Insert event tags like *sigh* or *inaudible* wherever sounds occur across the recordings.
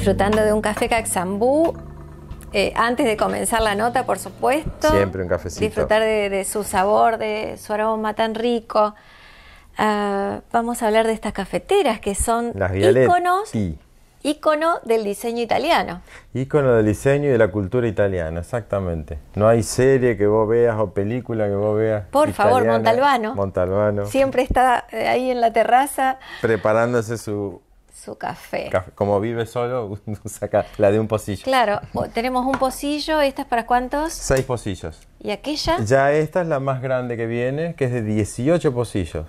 disfrutando de un café Caxambú. Eh, antes de comenzar la nota, por supuesto. Siempre un cafecito. Disfrutar de, su sabor, de su aroma tan rico. Ah, vamos a hablar de estas cafeteras que son íconos, del diseño italiano. Ícono del diseño y de la cultura italiana, exactamente. No hay serie que vos veas o película que vos veas. Por favor, Montalbano. Montalbano. Siempre está eh, ahí en la terraza. Preparándose su su café. Como vive solo, *laughs* saca la de un pocillo. Claro, tenemos un pocillo, ¿esta es para cuántos? Seis pocillos. ¿Y aquella? Ya esta es la más grande que viene, que es de 18 pocillos.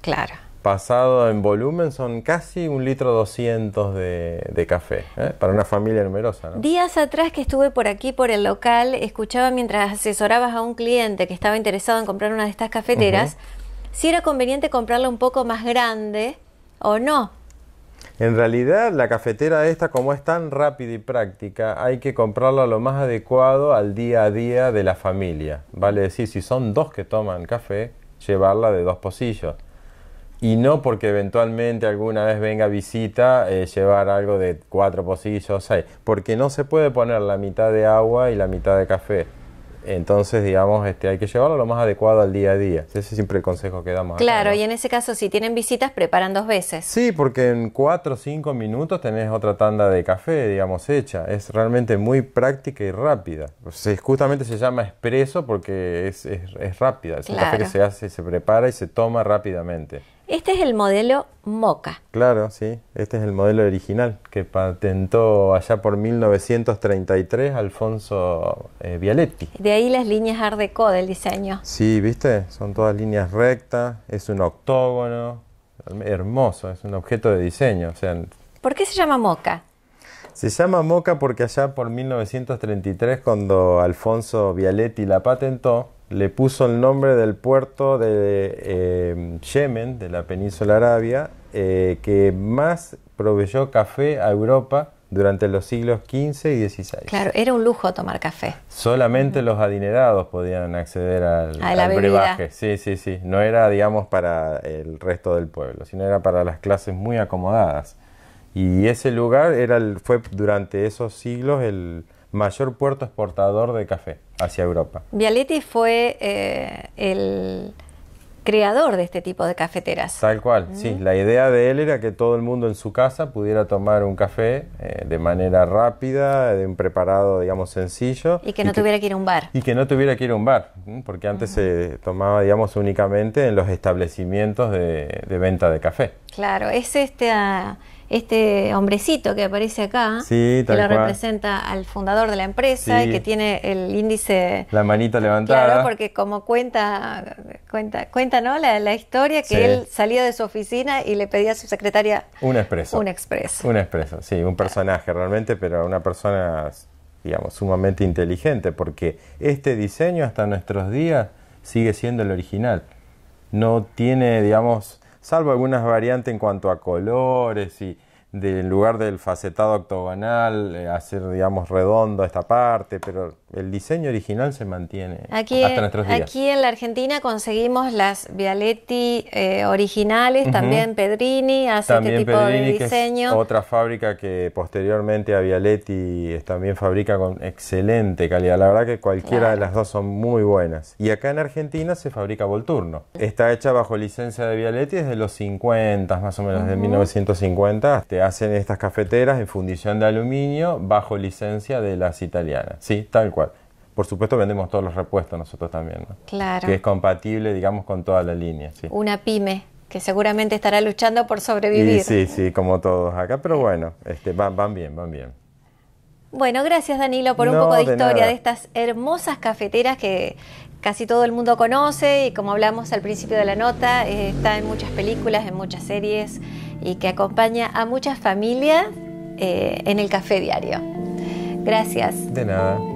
Claro. Pasado en volumen son casi un litro 200 de, café, ¿eh? para una familia numerosa. Días atrás que estuve por aquí, por el local, escuchaba mientras asesorabas a un cliente que estaba interesado en comprar una de estas cafeteras, si era conveniente comprarla un poco más grande o no, en realidad, la cafetera esta, como es tan rápida y práctica, hay que comprarla lo más adecuado al día a día de la familia. Vale decir, si son dos que toman café, llevarla de dos pocillos. Y no porque eventualmente alguna vez venga visita, eh, llevar algo de cuatro pocillos, seis. Porque no se puede poner la mitad de agua y la mitad de café. Entonces, digamos, este, hay que llevarlo lo más adecuado al día a día. Ese es siempre el consejo que damos. Claro, y en ese caso, si tienen visitas, preparan dos veces. Sí, porque en cuatro o cinco minutos tenés otra tanda de café, digamos, hecha. Es realmente muy práctica y rápida. justamente se llama expreso porque es, rápida. Es un café que se hace, se prepara y se toma rápidamente. Este es el modelo Moca. Claro, sí. Este es el modelo original que patentó allá por 1933 Alfonso eh, Vialetti. De ahí las líneas Art del diseño. Sí, viste, son todas líneas rectas, es un octógono, hermoso, es un objeto de diseño. O ¿Por qué se llama Moca? Se llama Moca porque allá por 1933, cuando Alfonso Vialetti la patentó, le puso el nombre del puerto de eh, Yemen, de la península Arabia, eh, que más proveyó café a Europa durante los siglos XV y XVI. Claro, era un lujo tomar café. Solamente los adinerados podían acceder al, al brebaje. Sí, sí, sí. No era, digamos, para el resto del pueblo, sino era para las clases muy acomodadas. Y ese lugar fue durante esos siglos el mayor puerto exportador de café hacia Europa. Vialetti fue eh, el creador de este tipo de cafeteras. Tal cual, mm. sí. La idea de él era que todo el mundo en su casa pudiera tomar un café eh, de manera rápida, de un preparado, digamos, sencillo. Y que no tuviera que, ir a un bar. Y que no tuviera que ir a un bar, porque antes se tomaba, digamos, únicamente en los establecimientos de, venta de café. Claro, es este este hombrecito que aparece acá, sí, que lo representa al fundador de la empresa y que tiene el índice... La manita levantada. Claro, porque como cuenta, cuenta, cuenta ¿no? la, historia que él salía de su oficina y le pedía a su secretaria... Un expreso. Un expreso. Un expreso, sí, un personaje realmente, pero una persona, digamos, sumamente inteligente, porque este diseño hasta nuestros días sigue siendo el original. No tiene, digamos, salvo algunas variantes en cuanto a colores y en lugar del facetado octogonal, eh, hacer, digamos, redondo esta parte, pero el diseño original se mantiene hasta nuestros días. Aquí en la Argentina conseguimos las Vialetti eh, originales, también Pedrini hace este tipo de diseño. otra fábrica que posteriormente a Vialetti también fabrica con excelente calidad. La verdad que cualquiera de las dos son muy buenas. Y acá en Argentina se fabrica Volturno. Está hecha bajo licencia de Vialetti desde los 50, más o menos, desde de 1950. Te hacen estas cafeteras en fundición de aluminio bajo licencia de las italianas. Sí, tal cual. Por supuesto vendemos todos los repuestos nosotros también, Claro. Que es compatible, digamos, con toda la línea. Una pyme que seguramente estará luchando por sobrevivir. sí, sí, como todos acá, pero bueno, este, van, van bien, van bien. Bueno, gracias Danilo por un poco de, historia de estas hermosas cafeteras que casi todo el mundo conoce y como hablamos al principio de la nota, eh, está en muchas películas, en muchas series y que acompaña a muchas familias eh, en el café diario. Gracias. De nada.